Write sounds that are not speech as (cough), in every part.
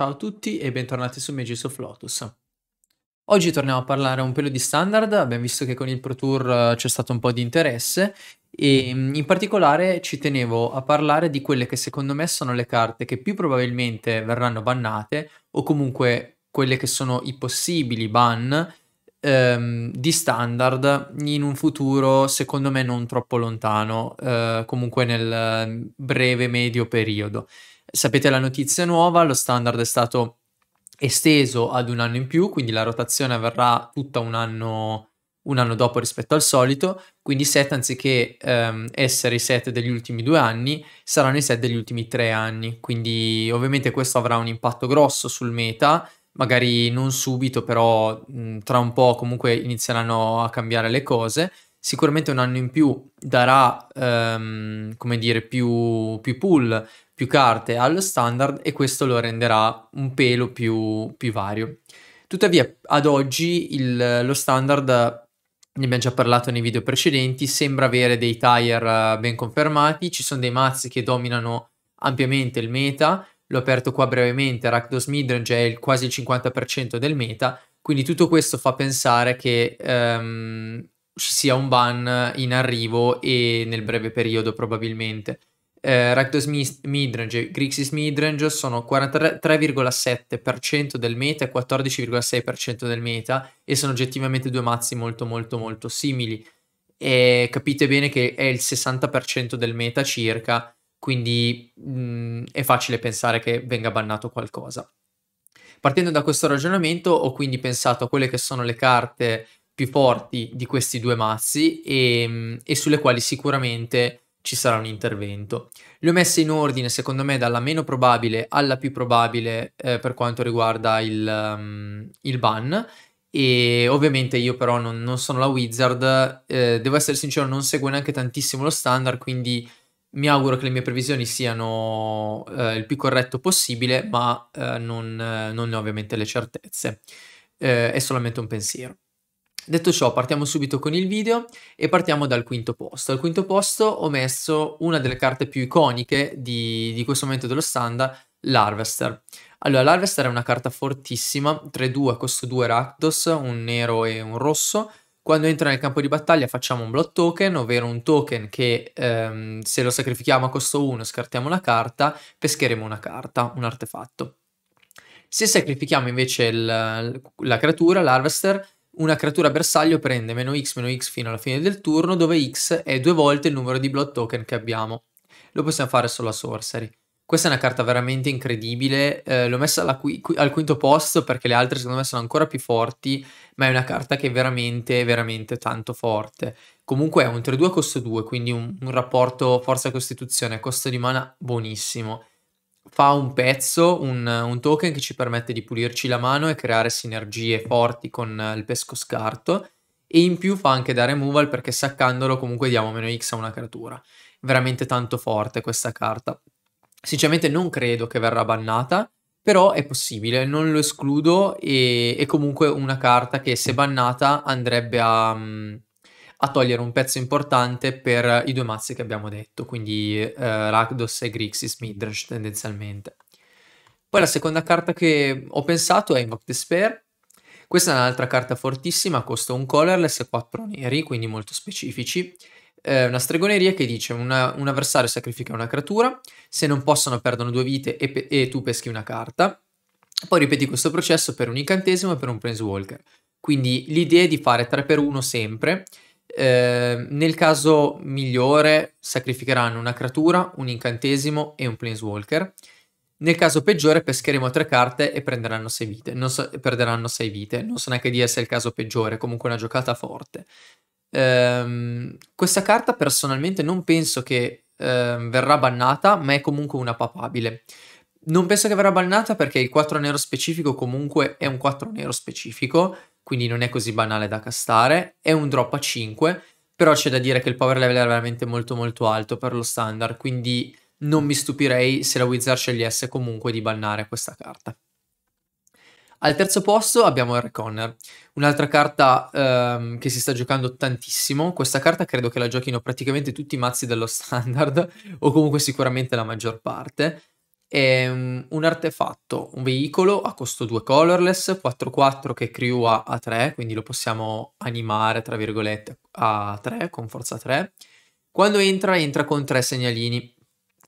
Ciao a tutti e bentornati su Magis of Lotus. Oggi torniamo a parlare un pelo di standard, abbiamo visto che con il Pro Tour eh, c'è stato un po' di interesse e mm, in particolare ci tenevo a parlare di quelle che secondo me sono le carte che più probabilmente verranno bannate o comunque quelle che sono i possibili ban ehm, di standard in un futuro secondo me non troppo lontano, eh, comunque nel mm, breve medio periodo. Sapete la notizia nuova, lo standard è stato esteso ad un anno in più, quindi la rotazione avverrà tutta un anno, un anno dopo rispetto al solito, quindi i set anziché ehm, essere i set degli ultimi due anni saranno i set degli ultimi tre anni, quindi ovviamente questo avrà un impatto grosso sul meta, magari non subito, però mh, tra un po' comunque inizieranno a cambiare le cose sicuramente un anno in più darà, um, come dire, più, più pull, più carte allo standard e questo lo renderà un pelo più, più vario. Tuttavia, ad oggi il, lo standard ne abbiamo già parlato nei video precedenti, sembra avere dei tire eh, ben confermati, ci sono dei mazzi che dominano ampiamente il meta, l'ho aperto qua brevemente, Rakdos Midrange è il, quasi il 50% del meta, quindi tutto questo fa pensare che um, ci sia un ban in arrivo e nel breve periodo probabilmente. Eh, Rakdos Midrange e Grixis Midrange sono 43,7% del meta e 14,6% del meta e sono oggettivamente due mazzi molto molto molto simili. E capite bene che è il 60% del meta circa, quindi mh, mm, è facile pensare che venga bannato qualcosa. Partendo da questo ragionamento ho quindi pensato a quelle che sono le carte più forti di questi due mazzi e, ehm, e sulle quali sicuramente ci sarà un intervento. Le ho messe in ordine, secondo me, dalla meno probabile alla più probabile eh, per quanto riguarda il, um, il, ban. E ovviamente io però non, non sono la wizard, eh, devo essere sincero, non seguo neanche tantissimo lo standard, quindi mi auguro che le mie previsioni siano eh, il più corretto possibile, ma eh, non, non, ne ho ovviamente le certezze. Eh, è solamente un pensiero. Detto ciò, partiamo subito con il video e partiamo dal quinto posto. Al quinto posto ho messo una delle carte più iconiche di, di questo momento dello standard, l'Harvester. Allora, l'Harvester è una carta fortissima, 3-2, costo 2 Rakdos, un nero e un rosso. Quando entra nel campo di battaglia facciamo un blood token, ovvero un token che ehm, se lo sacrifichiamo a costo 1 scartiamo una carta, pescheremo una carta, un artefatto. Se sacrifichiamo invece il, la creatura, l'Harvester, una creatura bersaglio prende meno x meno x fino alla fine del turno, dove x è due volte il numero di blood token che abbiamo. Lo possiamo fare solo a sorcery. Questa è una carta veramente incredibile, eh, l'ho messa qui, qui, al quinto posto perché le altre secondo me sono ancora più forti, ma è una carta che è veramente, veramente tanto forte. Comunque è un 3-2 costo 2, quindi un, un rapporto forza-costituzione, costo di mana buonissimo fa un pezzo, un, un, token che ci permette di pulirci la mano e creare sinergie forti con eh, il pesco scarto e in più fa anche da removal perché saccandolo comunque diamo meno X a una creatura. Veramente tanto forte questa carta. Sinceramente non credo che verrà bannata, però è possibile, non lo escludo e è comunque una carta che se bannata andrebbe a... Mh, mm, a togliere un pezzo importante per i due mazzi che abbiamo detto, quindi eh, Rakdos e Grixis Midrange tendenzialmente. Poi la seconda carta che ho pensato è Invoke Despair. Questa è un'altra carta fortissima, costa un colorless e quattro neri, quindi molto specifici. Eh, una stregoneria che dice una, un avversario sacrifica una creatura, se non possono perdono due vite e, pe- e tu peschi una carta. Poi ripeti questo processo per un incantesimo e per un planeswalker. Quindi l'idea è di fare 3 per 1 sempre, Ehm, nel caso migliore sacrificheranno una creatura, un incantesimo e un planeswalker. Nel caso peggiore pescheremo tre carte e prenderanno sei vite. Non so, perderanno 6 vite. Non so neanche di essere il caso peggiore, comunque una giocata forte. Ehm, questa carta personalmente non penso che eh, verrà bannata, ma è comunque una papabile. Non penso che verrà bannata perché il 4 nero specifico comunque è un 4 nero specifico quindi non è così banale da castare. È un drop a 5, però c'è da dire che il power level è veramente molto molto alto per lo standard, quindi non mi stupirei se la Wizard scegliesse comunque di bannare questa carta. Al terzo posto abbiamo il Reconner, un'altra carta ehm, che si sta giocando tantissimo. Questa carta credo che la giochino praticamente tutti i mazzi dello (laughs) standard, o comunque sicuramente la maggior parte è ehm, un artefatto, un veicolo a costo 2 colorless, 4-4 che crew a 3, quindi lo possiamo animare tra virgolette a 3 con forza 3. Quando entra, entra con 3 segnalini.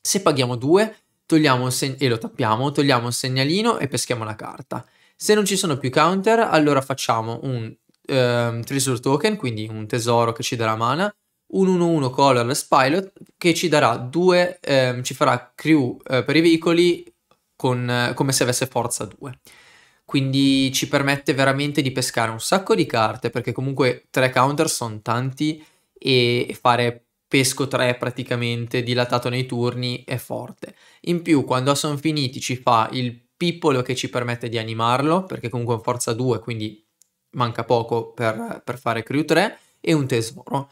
Se paghiamo 2 togliamo seg- e lo tappiamo, togliamo un segnalino e peschiamo la carta. Se non ci sono più counter, allora facciamo un ehm, treasure token, quindi un tesoro che ci darà mana, un 1-1 colorless pilot che ci darà due, ehm, ci farà crew eh, per i veicoli con, eh, come se avesse forza 2. Quindi ci permette veramente di pescare un sacco di carte perché comunque tre counter sono tanti e fare pesco 3 praticamente dilatato nei turni è forte. In più quando sono finiti ci fa il pippolo che ci permette di animarlo perché comunque è forza 2 quindi manca poco per, per fare crew 3 e un tesoro.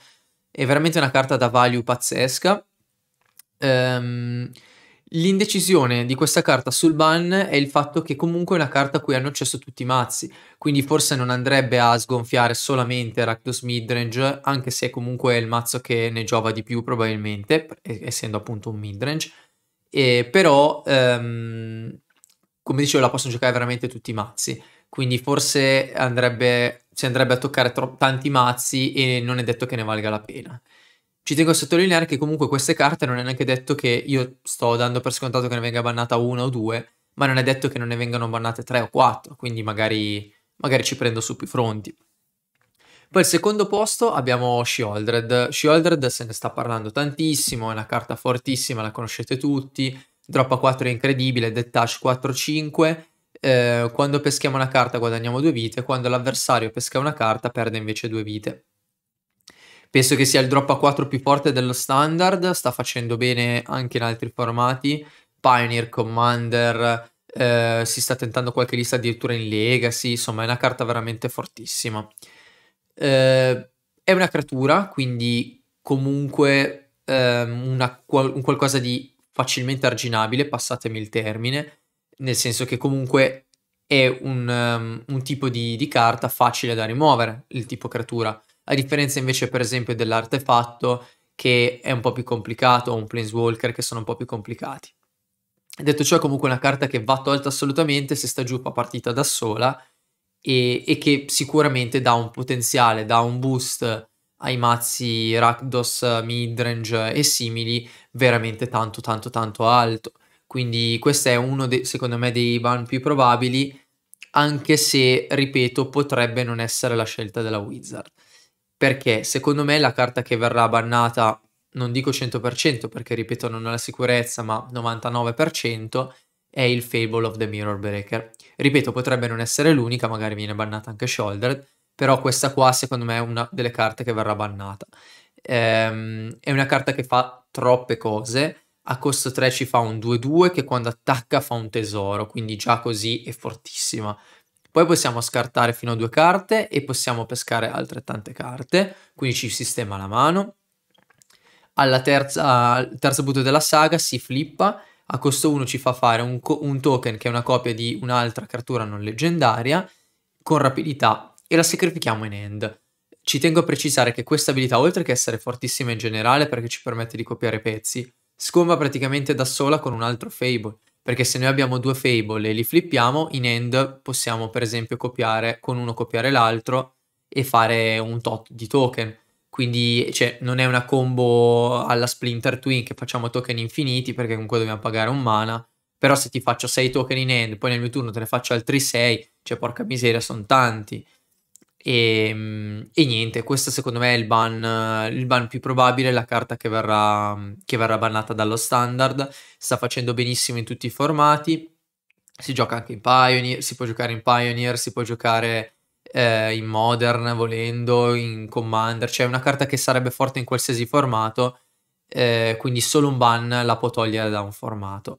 È veramente una carta da value pazzesca. Um, L'indecisione di questa carta sul ban è il fatto che comunque è una carta a cui hanno accesso tutti i mazzi, quindi forse non andrebbe a sgonfiare solamente Rakdos Midrange, anche se è comunque il mazzo che ne giova di più probabilmente, essendo appunto un midrange, e però ehm, come dicevo la possono giocare veramente tutti i mazzi quindi forse andrebbe, si andrebbe a toccare tro- tanti mazzi e non è detto che ne valga la pena. Ci tengo a sottolineare che comunque queste carte non è neanche detto che io sto dando per scontato che ne venga bannata una o due, ma non è detto che non ne vengano bannate tre o quattro, quindi magari, magari ci prendo su più fronti. Poi al secondo posto abbiamo Shieldred. Shieldred se ne sta parlando tantissimo, è una carta fortissima, la conoscete tutti. Droppa 4 è incredibile, Detach 4-5 eh, quando peschiamo una carta guadagniamo due vite, quando l'avversario pesca una carta perde invece due vite. Penso che sia il drop a 4 più forte dello standard, sta facendo bene anche in altri formati, Pioneer, Commander, eh, si sta tentando qualche lista addirittura in Legacy, insomma è una carta veramente fortissima. Eh, è una creatura, quindi comunque eh, una, un qualcosa di facilmente arginabile, passatemi il termine, nel senso che comunque è un, um, un tipo di, di, carta facile da rimuovere, il tipo creatura, a differenza invece per esempio dell'artefatto che è un po' più complicato o un planeswalker che sono un po' più complicati. Detto ciò è comunque una carta che va tolta assolutamente se sta giù fa partita da sola e, e che sicuramente dà un potenziale, dà un boost ai mazzi Rakdos, Midrange e simili veramente tanto tanto tanto alto quindi questo è uno, de- secondo me, dei ban più probabili, anche se, ripeto, potrebbe non essere la scelta della Wizard. Perché secondo me la carta che verrà bannata, non dico 100%, perché ripeto non ho la sicurezza, ma 99%, è il Fable of the Mirror Breaker. Ripeto, potrebbe non essere l'unica, magari viene bannata anche Shouldered, però questa qua secondo me è una delle carte che verrà bannata. Ehm, è una carta che fa troppe cose, a costo 3 ci fa un 2-2 che quando attacca fa un tesoro, quindi già così è fortissima. Poi possiamo scartare fino a due carte e possiamo pescare altrettante carte, quindi ci sistema la mano. Alla terza, al terzo butto della saga si flippa, a costo 1 ci fa fare un, un token che è una copia di un'altra cartura non leggendaria con rapidità e la sacrifichiamo in end. Ci tengo a precisare che questa abilità, oltre che essere fortissima in generale perché ci permette di copiare pezzi, scomba praticamente da sola con un altro Fable, perché se noi abbiamo due Fable e li flippiamo, in end possiamo per esempio copiare con uno copiare l'altro e fare un tot di token. Quindi cioè, non è una combo alla Splinter Twin che facciamo token infiniti perché comunque dobbiamo pagare un mana, però se ti faccio 6 token in end, poi nel mio turno te ne faccio altri 6, cioè porca miseria, sono tanti. E, ehm, e, niente, questo secondo me è il ban, il ban più probabile, la carta che verrà, che verrà bannata dallo standard. Sta facendo benissimo in tutti i formati. Si gioca anche in Pioneer, si può giocare in Pioneer, si può giocare eh, in Modern volendo, in Commander. Cioè è una carta che sarebbe forte in qualsiasi formato, eh, quindi solo un ban la può togliere da un formato.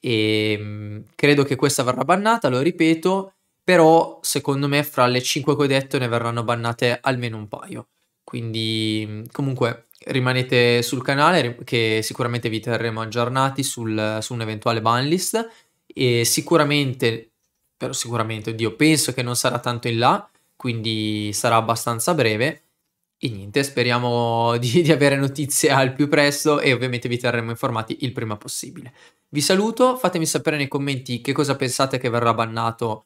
E ehm, credo che questa verrà bannata, lo ripeto però secondo me fra le 5 che ho detto ne verranno bannate almeno un paio. Quindi comunque rimanete sul canale che sicuramente vi terremo aggiornati sul, su un'eventuale ban list e sicuramente, però sicuramente, oddio, penso che non sarà tanto in là, quindi sarà abbastanza breve. E niente, speriamo (laughs) di, di avere notizie al più presto e ovviamente vi terremo informati il prima possibile. Vi saluto, fatemi sapere nei commenti che cosa pensate che verrà bannato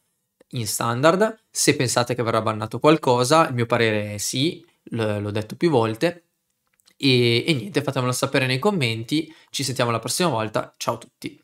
in standard. Se pensate che verrà bannato qualcosa, il mio parere è sì, l'ho detto più volte. E, e niente, fatemelo sapere nei commenti. Ci sentiamo la prossima volta. Ciao a tutti.